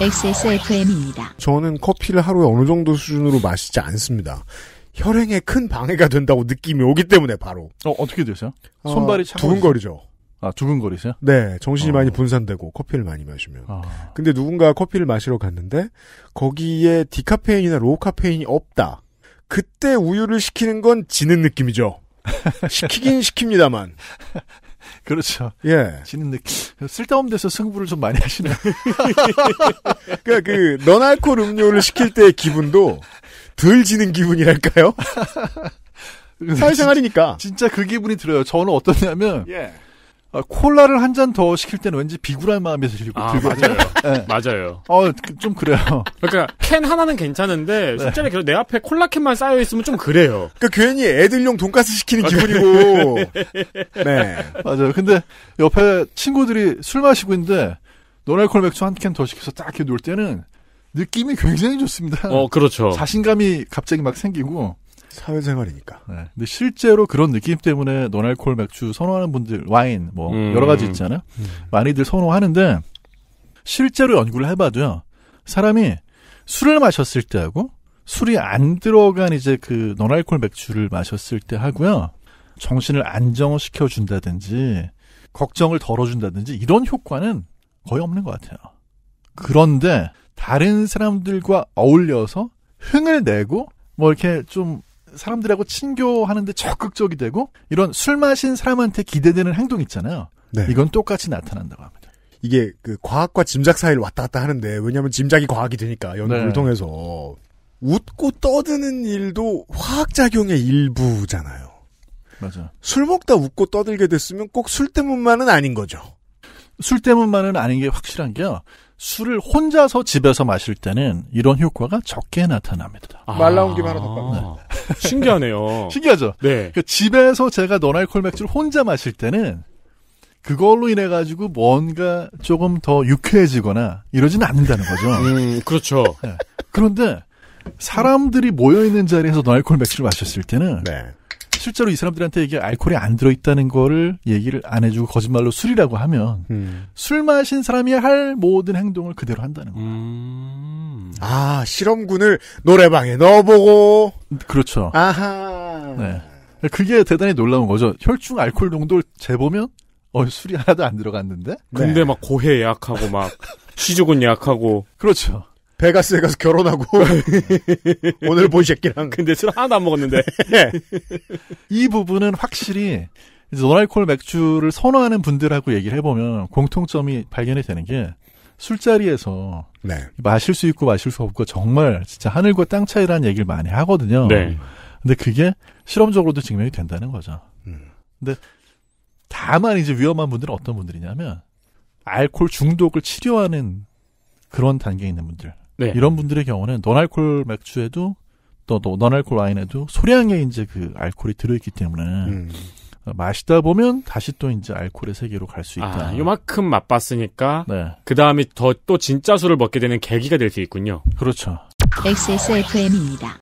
XSFM입니다. 저는 커피를 하루에 어느 정도 수준으로 마시지 않습니다. 혈행에 큰 방해가 된다고 느낌이 오기 때문에 바로. 어, 어떻게 되세요? 손발이 어, 두근거리죠. 아, 두근거리세요? 네, 정신이 어. 많이 분산되고 커피를 많이 마시면. 어. 근데 누군가 커피를 마시러 갔는데 거기에 디카페인이나 로 카페인이 없다. 그때 우유를 시키는 건 지는 느낌이죠. 시키긴 시킵니다만. 그렇죠. 예. 지는 느낌. 쓸데없는 데서 승부를 좀 많이 하시네. 그러니까 그 너알콜 음료를 시킬 때의 기분도 덜 지는 기분이랄까요? 사회생활이니까. 진짜 그 기분이 들어요. 저는 어떠냐면 예. 아, 콜라를 한 잔 더 시킬 때는 왠지 비굴한 마음이 들리고 아, 들거 맞아요. 네. 맞아요. 어, 그, 좀 그래요. 그러니까 캔 하나는 괜찮은데 네. 실제로 네. 내 앞에 콜라 캔만 쌓여 있으면 좀 그래요. 그러니까 괜히 애들용 돈가스 시키는 아, 기분이고. 네. 맞아요. 근데 옆에 친구들이 술 마시고 있는데 노랄콜 맥주 한 캔 더 시켜서 딱 이렇게 놀 때는 느낌이 굉장히 좋습니다. 어, 그렇죠. 자신감이 갑자기 막 생기고 사회생활이니까. 네. 근데 실제로 그런 느낌 때문에 노알콜 맥주 선호하는 분들, 와인 뭐 음. 여러 가지 있잖아요. 음. 음. 많이들 선호하는데 실제로 연구를 해봐도요. 사람이 술을 마셨을 때하고 술이 안 들어간 이제 그 노알콜 맥주를 마셨을 때 하고요. 정신을 안정시켜 준다든지 걱정을 덜어준다든지 이런 효과는 거의 없는 것 같아요. 그런데 다른 사람들과 어울려서 흥을 내고 뭐 이렇게 좀 사람들하고 친교하는데 적극적이 되고 이런 술 마신 사람한테 기대되는 행동 있잖아요. 네. 이건 똑같이 나타난다고 합니다. 이게 그 과학과 짐작 사이를 왔다 갔다 하는데 왜냐하면 짐작이 과학이 되니까 연구를 네. 통해서 웃고 떠드는 일도 화학 작용의 일부잖아요. 맞아. 술 먹다 웃고 떠들게 됐으면 꼭 술 때문만은 아닌 거죠. 술 때문만은 아닌 게 확실한 게요. 술을 혼자서 집에서 마실 때는 이런 효과가 적게 나타납니다. 아~ 말 나온 김에 하나 더 깎네. 아. 신기하네요. 신기하죠? 네. 그 집에서 제가 노알콜 맥주를 혼자 마실 때는 그걸로 인해 가지고 뭔가 조금 더 유쾌해지거나 이러지는 않는다는 거죠. 음, 그렇죠. 네. 그런데 사람들이 모여 있는 자리에서 노알콜 맥주를 마셨을 때는 네. 실제로 이 사람들한테 이게 알코올이 안 들어있다는 거를 얘기를 안 해주고 거짓말로 술이라고 하면 음. 술 마신 사람이 할 모든 행동을 그대로 한다는 거예요. 음. 아 실험군을 노래방에 넣어보고 그렇죠. 아하. 네. 그게 대단히 놀라운 거죠. 혈중 알코올 농도를 재보면 어 술이 하나도 안 들어갔는데. 근데 네. 막 고해 예약하고 막 취죽은 예약하고. 그렇죠. 베가스에 가서 결혼하고 오늘 본 새끼랑 근데 술 하나도 안 먹었는데 네. 이 부분은 확실히 노알콜 맥주를 선호하는 분들하고 얘기를 해보면 공통점이 발견이 되는 게 술자리에서 네. 마실 수 있고 마실 수 없고 정말 진짜 하늘과 땅 차이라는 얘기를 많이 하거든요. 네. 근데 그게 실험적으로도 증명이 된다는 거죠. 음. 근데 다만 이제 위험한 분들은 어떤 분들이냐면 알코올 중독을 치료하는 그런 단계에 있는 분들. 네. 이런 분들의 경우는 논알콜 맥주에도 또, 또 논알콜 와인에도 소량의 이제 그 알콜이 들어있기 때문에 음. 마시다 보면 다시 또 이제 알코올의 세계로 갈수 아, 있다. 아, 이만큼 맛봤으니까 네. 그 다음에 더 또 진짜 술을 먹게 되는 계기가 될 수 있군요. 그렇죠. XSFM입니다.